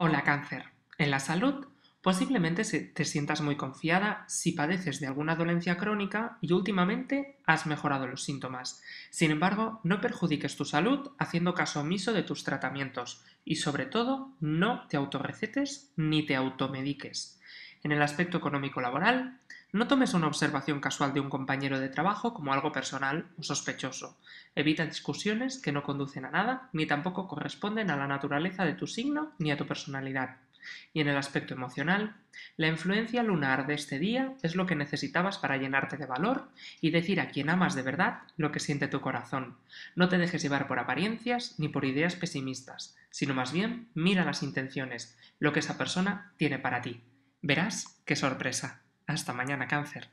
Hola cáncer. En la salud, posiblemente te sientas muy confiada si padeces de alguna dolencia crónica y últimamente has mejorado los síntomas. Sin embargo, no perjudiques tu salud haciendo caso omiso de tus tratamientos y sobre todo no te autorrecetes ni te automediques en el aspecto económico-laboral, no tomes una observación casual de un compañero de trabajo como algo personal o sospechoso. Evita discusiones que no conducen a nada ni tampoco corresponden a la naturaleza de tu signo ni a tu personalidad. Y en el aspecto emocional, la influencia lunar de este día es lo que necesitabas para llenarte de valor y decir a quien amas de verdad lo que siente tu corazón. No te dejes llevar por apariencias ni por ideas pesimistas, sino más bien mira las intenciones, lo que esa persona tiene para ti. Verás qué sorpresa. Hasta mañana, cáncer.